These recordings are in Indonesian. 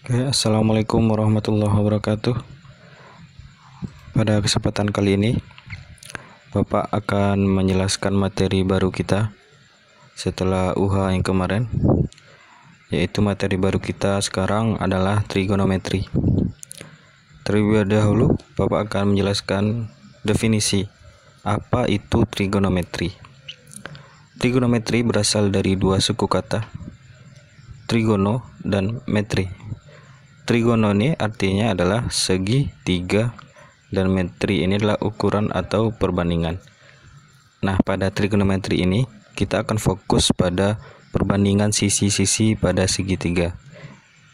Oke, ya, assalamualaikum warahmatullahi wabarakatuh. Pada kesempatan kali ini, Bapak akan menjelaskan materi baru kita setelah UH yang kemarin, yaitu materi baru kita sekarang adalah trigonometri. Terlebih dahulu, Bapak akan menjelaskan definisi apa itu trigonometri. Trigonometri berasal dari dua suku kata, trigono dan metri trigononi artinya adalah segi tiga dan metri ini adalah ukuran atau perbandingan. Nah, pada trigonometri ini kita akan fokus pada perbandingan sisi-sisi pada segitiga.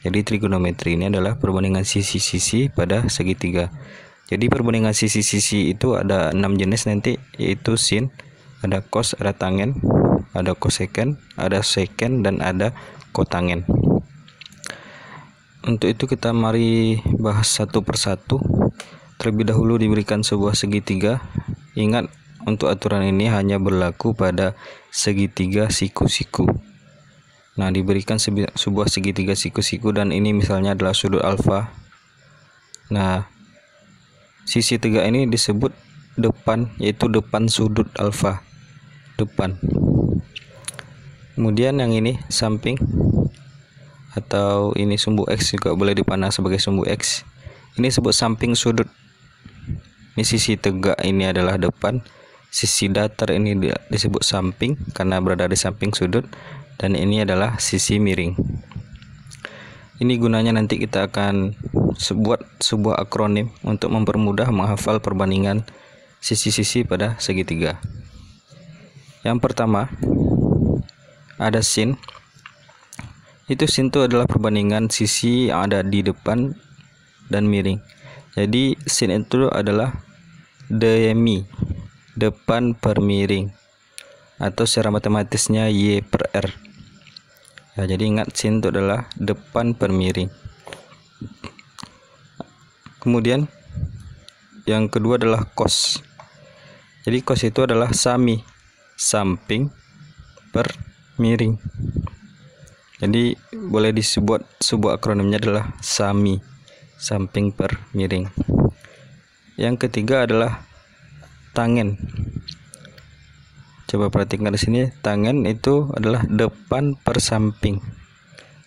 Jadi trigonometri ini adalah perbandingan sisi-sisi pada segitiga. Jadi perbandingan sisi-sisi itu ada enam jenis nanti yaitu sin, ada cos, ada tangen, ada cosecant, ada secant dan ada kotangen. Untuk itu kita mari bahas satu persatu. Terlebih dahulu diberikan sebuah segitiga. Ingat untuk aturan ini hanya berlaku pada segitiga siku-siku. Nah, diberikan sebuah segitiga siku-siku dan ini misalnya adalah sudut alfa. Nah, sisi tegak ini disebut depan yaitu depan sudut alfa. Depan. Kemudian yang ini samping atau ini sumbu X juga boleh dipandang sebagai sumbu X ini sebut samping sudut ini sisi tegak ini adalah depan sisi datar ini disebut samping karena berada di samping sudut dan ini adalah sisi miring ini gunanya nanti kita akan sebuat sebuah akronim untuk mempermudah menghafal perbandingan sisi-sisi pada segitiga yang pertama ada sin itu itu adalah perbandingan sisi yang ada di depan dan miring. Jadi sin itu adalah demi depan per miring atau secara matematisnya y per r. Ya, jadi ingat sin itu adalah depan per miring. Kemudian yang kedua adalah cos. Jadi cos itu adalah sami samping per miring. Jadi boleh disebut sebuah akronimnya adalah SAMI, samping per miring. Yang ketiga adalah tangen. Coba perhatikan di sini, tangen itu adalah depan per samping.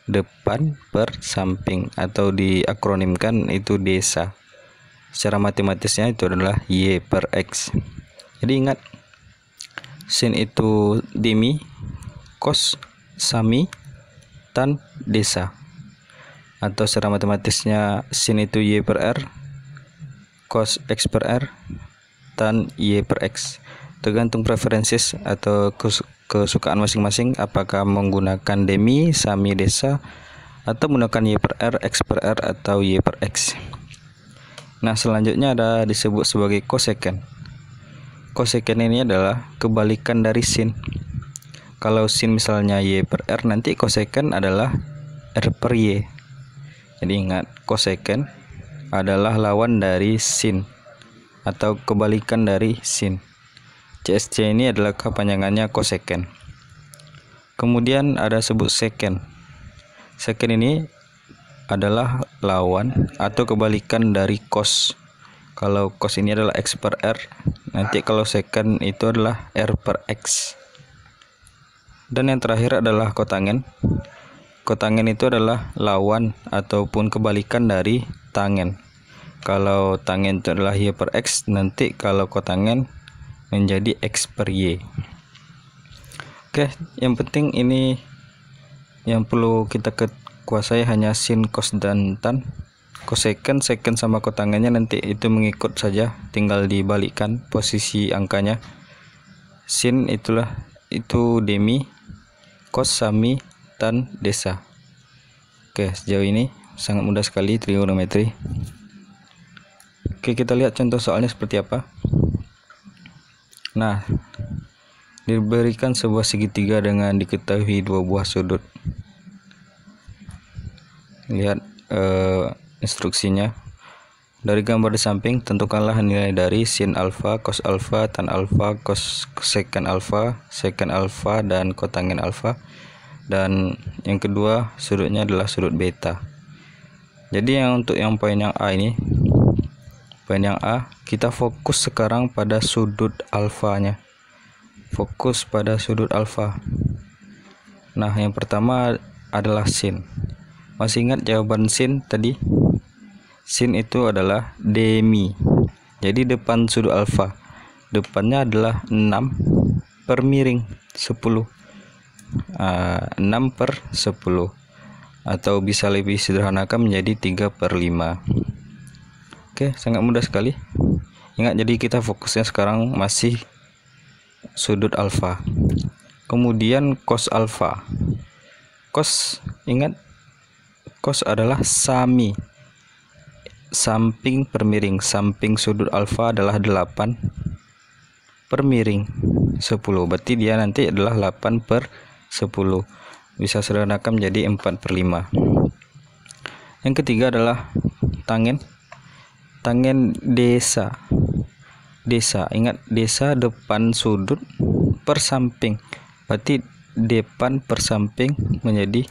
Depan per samping atau diakronimkan itu desa. Secara matematisnya itu adalah Y per X. Jadi ingat, sin itu demi, cos, sami, kecamatan desa atau secara matematisnya sin itu y per r cos x per r tan y per x tergantung preferensi atau kesukaan masing-masing apakah menggunakan demi sami desa atau menggunakan y per r x per r atau y per x nah selanjutnya ada disebut sebagai cosecant cosecant ini adalah kebalikan dari sin kalau sin misalnya y per r nanti kosekan adalah r per y. Jadi ingat kosekan adalah lawan dari sin atau kebalikan dari sin. CSC ini adalah kepanjangannya cosecant. Kemudian ada sebut second. Second ini adalah lawan atau kebalikan dari cos. Kalau cos ini adalah x per r, nanti kalau second itu adalah r per x. Dan yang terakhir adalah kotangen. Kotangen itu adalah lawan ataupun kebalikan dari tangen. Kalau tangen itu adalah y per x, nanti kalau kotangen menjadi x per y. Oke, yang penting ini yang perlu kita kuasai hanya sin, cos, dan tan cosecant, second sama kotangannya nanti itu mengikut saja, tinggal dibalikkan posisi angkanya. Sin itulah itu demi, kos sami tan desa. Oke, sejauh ini sangat mudah sekali trigonometri. Oke, kita lihat contoh soalnya seperti apa. Nah, diberikan sebuah segitiga dengan diketahui dua buah sudut. Lihat eh, instruksinya. Dari gambar di samping, tentukanlah nilai dari sin alfa, cos alfa, tan alfa, cos sekan alfa, sekan alfa, dan kotangen alfa. Dan yang kedua, sudutnya adalah sudut beta. Jadi yang untuk yang poin yang A ini, poin yang A, kita fokus sekarang pada sudut alfanya. Fokus pada sudut alfa. Nah, yang pertama adalah sin. Masih ingat jawaban sin tadi? sin itu adalah demi jadi depan sudut alfa depannya adalah 6 per miring 10 uh, 6 per 10 atau bisa lebih sederhanakan menjadi 3 per 5 oke sangat mudah sekali ingat jadi kita fokusnya sekarang masih sudut alfa kemudian cos alfa cos ingat cos adalah sami samping permiring samping sudut alfa adalah 8 permiring 10 berarti dia nanti adalah 8 per 10 bisa sederhanakan menjadi 4 per 5 yang ketiga adalah tangen tangen desa desa ingat desa depan sudut per samping berarti depan per samping menjadi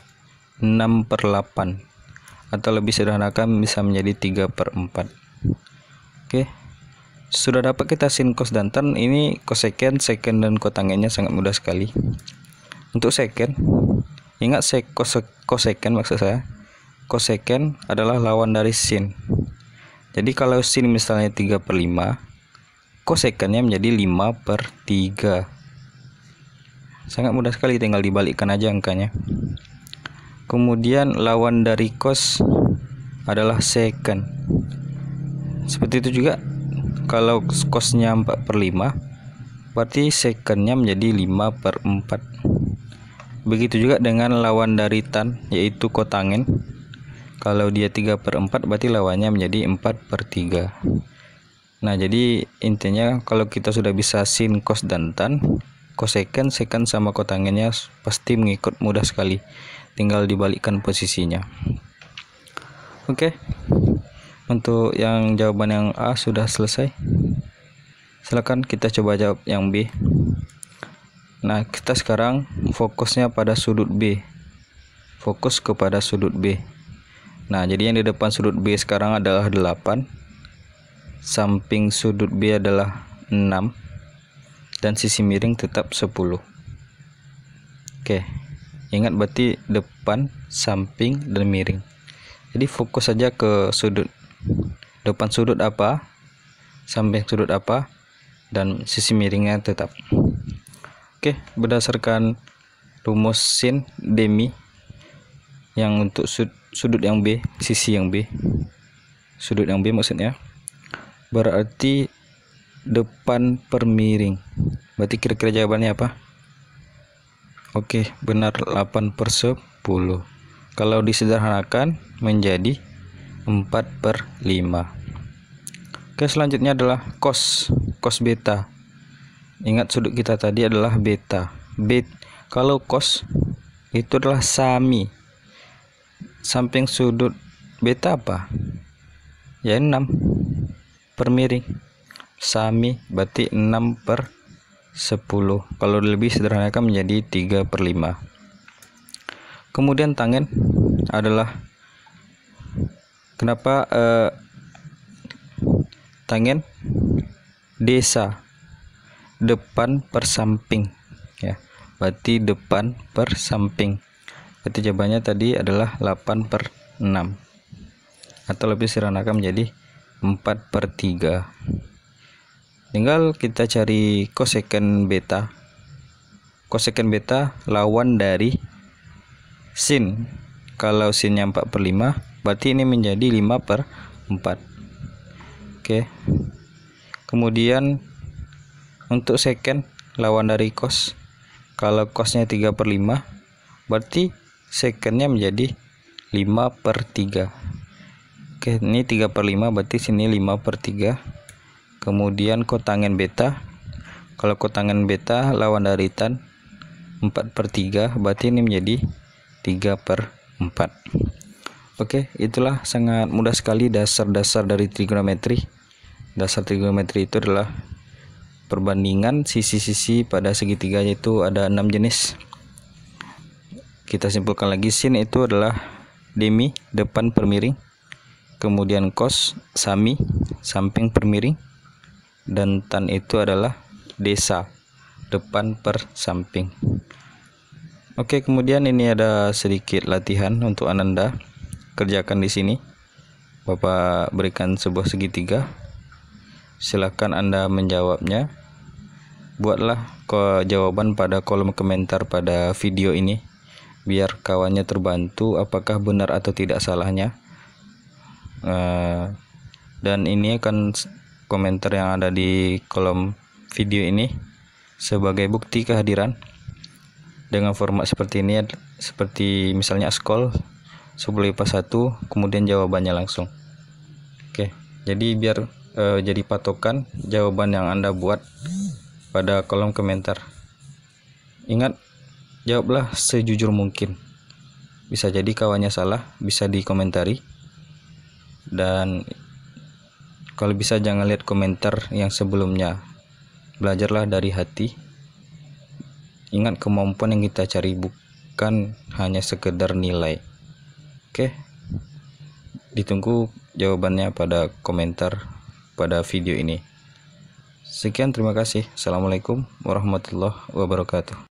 6 per 8 atau lebih sederhanakan bisa menjadi 3 per 4 oke sudah dapat kita sin cos dan tan ini cosecant, second dan kotangennya sangat mudah sekali untuk second ingat sek cos cosecant maksud saya cosecant adalah lawan dari sin jadi kalau sin misalnya 3 per 5 cosecantnya menjadi 5 per 3 sangat mudah sekali tinggal dibalikkan aja angkanya kemudian lawan dari cos adalah second seperti itu juga kalau cosnya 4 per 5 berarti secondnya menjadi 5 per 4 begitu juga dengan lawan dari tan yaitu kotangen kalau dia 3 per 4 berarti lawannya menjadi 4 per 3 nah jadi intinya kalau kita sudah bisa sin cos dan tan cosecant second sama kotangennya pasti mengikut mudah sekali tinggal dibalikkan posisinya oke okay. untuk yang jawaban yang A sudah selesai silakan kita coba jawab yang B nah kita sekarang fokusnya pada sudut B fokus kepada sudut B nah jadi yang di depan sudut B sekarang adalah 8 samping sudut B adalah 6 dan sisi miring tetap 10 oke okay ingat berarti depan samping dan miring jadi fokus saja ke sudut depan sudut apa samping sudut apa dan sisi miringnya tetap oke berdasarkan rumus sin demi yang untuk sud sudut yang B sisi yang B sudut yang B maksudnya berarti depan per miring berarti kira-kira jawabannya apa Oke, benar 8 per 10. Kalau disederhanakan menjadi 4 per 5. Oke, selanjutnya adalah cos, cos beta. Ingat sudut kita tadi adalah beta. Bet, kalau cos itu adalah sami. Samping sudut beta apa? Ya 6 per miring. Sami berarti 6 per 10 kalau lebih sederhanakan menjadi 3 per 5 kemudian tangen adalah kenapa eh, tangen desa depan per samping ya berarti depan per samping berarti jawabannya tadi adalah 8 per 6 atau lebih sederhanakan menjadi 4 per 3 tinggal kita cari cosecant beta cosecant beta lawan dari sin kalau sinnya 4 per 5 berarti ini menjadi 5 per 4 oke kemudian untuk second lawan dari cos kalau cosnya 3 per 5 berarti secondnya menjadi 5 per 3 oke ini 3 per 5 berarti sini 5 per 3 kemudian kotangen beta kalau kotangen beta lawan dari tan 4 per 3 berarti ini menjadi 3 per 4 oke itulah sangat mudah sekali dasar-dasar dari trigonometri dasar trigonometri itu adalah perbandingan sisi-sisi pada segitiga itu ada enam jenis kita simpulkan lagi sin itu adalah demi depan permiring, kemudian kos sami samping permiring dan tan itu adalah desa depan per samping Oke kemudian ini ada sedikit latihan untuk ananda kerjakan di sini Bapak berikan sebuah segitiga silahkan anda menjawabnya buatlah jawaban pada kolom komentar pada video ini biar kawannya terbantu apakah benar atau tidak salahnya eh, dan ini akan komentar yang ada di kolom video ini sebagai bukti kehadiran dengan format seperti ini seperti misalnya askol sebelum pas satu, kemudian jawabannya langsung oke jadi biar e, jadi patokan jawaban yang anda buat pada kolom komentar ingat jawablah sejujur mungkin bisa jadi kawannya salah bisa dikomentari dan kalau bisa jangan lihat komentar yang sebelumnya. Belajarlah dari hati. Ingat kemampuan yang kita cari bukan hanya sekedar nilai. Oke. Ditunggu jawabannya pada komentar pada video ini. Sekian terima kasih. Assalamualaikum warahmatullahi wabarakatuh.